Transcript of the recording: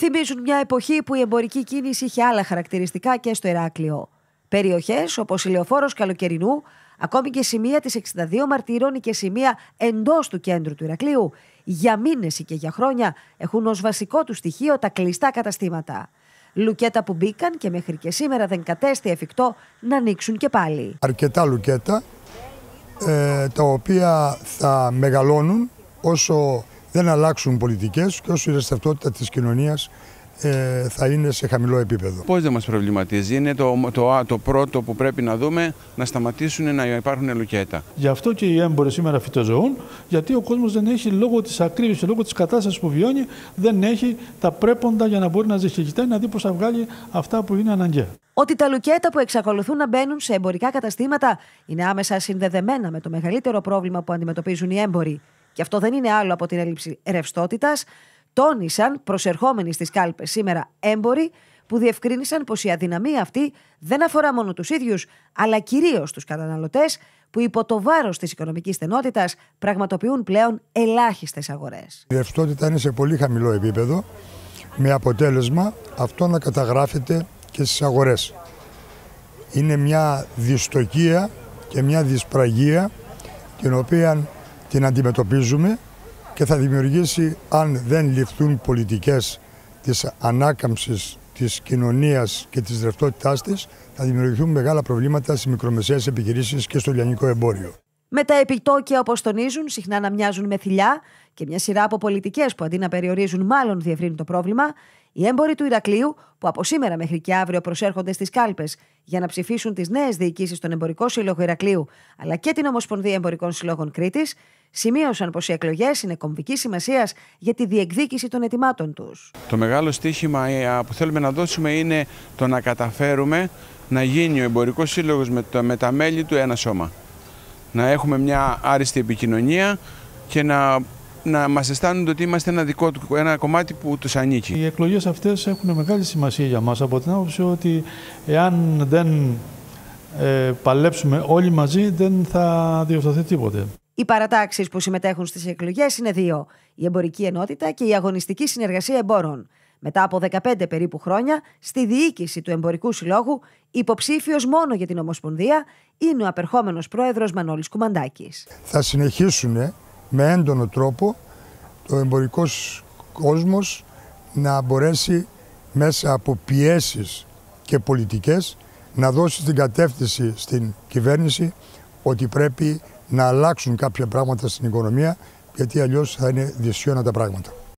θυμίζουν μια εποχή που η εμπορική κίνηση είχε άλλα χαρακτηριστικά και στο Ηράκλειο. Περιοχές όπως η Λεωφόρος Καλοκαιρινού, ακόμη και σημεία της 62 Μαρτύρων και σημεία εντός του κέντρου του Ηρακλείου, για μήνες ή και για χρόνια έχουν ως βασικό τους στοιχείο τα κλειστά καταστήματα. Λουκέτα που μπήκαν και μέχρι και σήμερα δεν κατέστη εφικτό να ανοίξουν και πάλι. Αρκετά λουκέτα ε, τα οποία θα μεγαλώνουν όσο δεν αλλάξουν πολιτικές και όσο η ρεσταυτότητα της κοινωνίας ε, θα είναι σε χαμηλό επίπεδο. Πώς δεν μας προβληματίζει, είναι το, το, το πρώτο που πρέπει να δούμε να σταματήσουν να υπάρχουν λουκέτα. Γι' αυτό και οι έμποροι σήμερα φυτοζωούν, γιατί ο κόσμος δεν έχει λόγω της ακρίβειας, λόγω της κατάστασης που βιώνει, δεν έχει τα πρέποντα για να μπορεί να ζητάει να δει πώς θα βγάλει αυτά που είναι αναγκαία. Ότι τα λουκέτα που εξακολουθούν να μπαίνουν σε εμπορικά καταστήματα είναι άμεσα συνδεδεμένα με το μεγαλύτερο πρόβλημα που αντιμετωπίζουν οι έμποροι και αυτό δεν είναι άλλο από την έλλειψη ρευστότητας, τόνισαν προσερχόμενοι στις κάλπες σήμερα έμποροι που διευκρίνησαν πως η αδυναμία αυτή δεν αφορά μόνο τους ίδιους, αλλά κυρίως τους καταναλωτές που υπό το βάρος της οικονομικής στενότητας πραγματοποιούν πλέον ελάχιστες αγορές. Η ρευστότητα είναι σε πολύ χαμηλό επίπεδο, με αποτέλεσμα αυτό να καταγράφεται και στις αγορές. Είναι μια δυστοκία και μια δυσπραγία την οποία την αντιμετωπίζουμε και θα δημιουργήσει, αν δεν ληφθούν πολιτικές της ανάκαμψης της κοινωνίας και της ρευτότητάς της, θα δημιουργηθούν μεγάλα προβλήματα στις μικρομεσαίες επιχειρήσεις και στο λιανικό εμπόριο. Με τα επιτόκια, όπως τονίζουν, συχνά να μοιάζουν με θηλιά και μια σειρά από πολιτικές που αντί να περιορίζουν, μάλλον διευρύνουν το πρόβλημα, οι έμποροι του Ηρακλείου, που από σήμερα μέχρι και αύριο προσέρχονται στις κάλπες για να ψηφίσουν τις νέες διοικήσεις των Εμπορικών Σύλλογων Ηρακλείου αλλά και την Ομοσπονδία Εμπορικών Συλλόγων Κρήτης, σημείωσαν πως οι εκλογές είναι κομβική σημασία για τη διεκδίκηση των ετοιμάτων τους. Το μεγάλο στίχημα ε, που θέλουμε να δώσουμε είναι το να καταφέρουμε να γίνει ο Εμπορικός Σύλλογος με, με τα μέλη του ένα σώμα. Να έχουμε μια άριστη επικοινωνία και να να μας αισθάνονται ότι είμαστε ένα δικό του, ένα κομμάτι που τους ανήκει. Οι εκλογές αυτές έχουν μεγάλη σημασία για μας από την άποψη ότι εάν δεν ε, παλέψουμε όλοι μαζί δεν θα διορθωθεί τίποτε. Οι παρατάξεις που συμμετέχουν στις εκλογές είναι δύο: η εμπορική ενότητα και η αγωνιστική συνεργασία εμπόρων. Μετά από 15 περίπου χρόνια, στη διοίκηση του Εμπορικού Συλλόγου, υποψήφιος μόνο για την Ομοσπονδία είναι ο απερχόμενος πρόεδρος Μανώλης Κουμαντάκης. Θα συνεχίσουν με έντονο τρόπο το εμπορικός κόσμος να μπορέσει μέσα από πιέσεις και πολιτικές να δώσει την κατεύθυνση στην κυβέρνηση ότι πρέπει να αλλάξουν κάποια πράγματα στην οικονομία γιατί αλλιώς θα είναι δυσιώνα τα πράγματα.